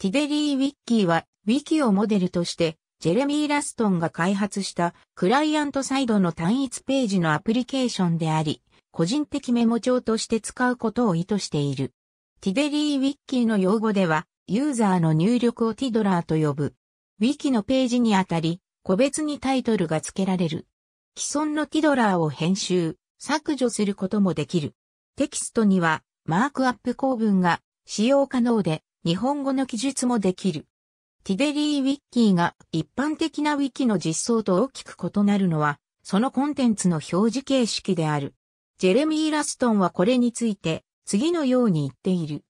ティベリー・ウィッキーは、ウィキをモデルとして、ジェレミー・ラストンが開発したクライアントサイドの単一ページのアプリケーションであり、個人的メモ帳として使うことを意図している。ティベリー・ウィッキーの用語では、ユーザーの入力をティドラーと呼ぶ。ウィキのページにあたり、個別にタイトルが付けられる。既存のティドラーを編集、削除することもできる。テキストには、マークアップ構文が使用可能で、日本語の記述もできる。ティデリーウィッキーが一般的なウィキの実装と大きく異なるのは、そのコンテンツの表示形式である。ジェレミー・ラストンはこれについて、次のように言っている。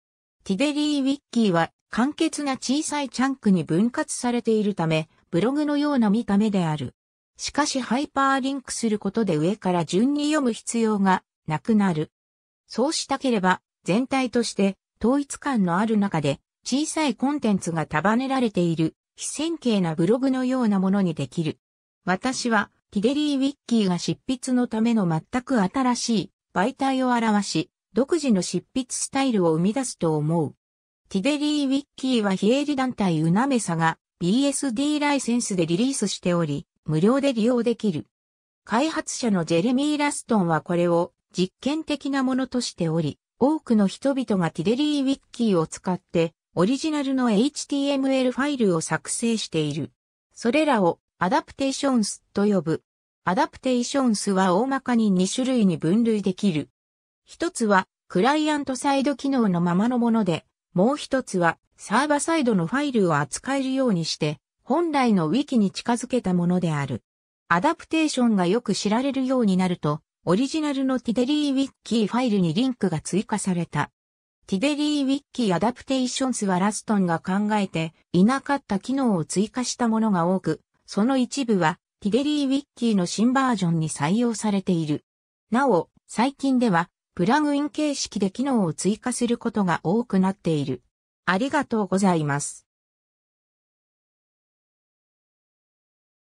ティデリー・ウィッキーは、簡潔な小さいチャンクに分割されているため、ブログのような見た目である。しかしハイパーリンクすることで上から順に読む必要がなくなる。そうしたければ、全体として統一感のある中で、小さいコンテンツが束ねられている、非線形なブログのようなものにできる。私は、ティデリー・ウィッキーが執筆のための全く新しい媒体を表し、独自の執筆スタイルを生み出すと思う。ティデリー・ウィッキーは非営利団体うなめさが BSD ライセンスでリリースしており、無料で利用できる。開発者のジェレミー・ラストンはこれを実験的なものとしており、多くの人々がティデリーウィッキーを使って、オリジナルの HTML ファイルを作成している。それらをアダプテーションスと呼ぶ。アダプテーションスは大まかに2種類に分類できる。一つはクライアントサイド機能のままのもので、もう一つはサーバサイドのファイルを扱えるようにして、本来のウィキに近づけたものである。アダプテーションがよく知られるようになると、オリジナルのティデリーウィッキーファイルにリンクが追加された。ティデリーウィッキーアダプテーションズはラストンが考えていなかった機能を追加したものが多く、その一部はティデリーウィッキーの新バージョンに採用されている。なお、最近ではプラグイン形式で機能を追加することが多くなっている。ありがとうございます。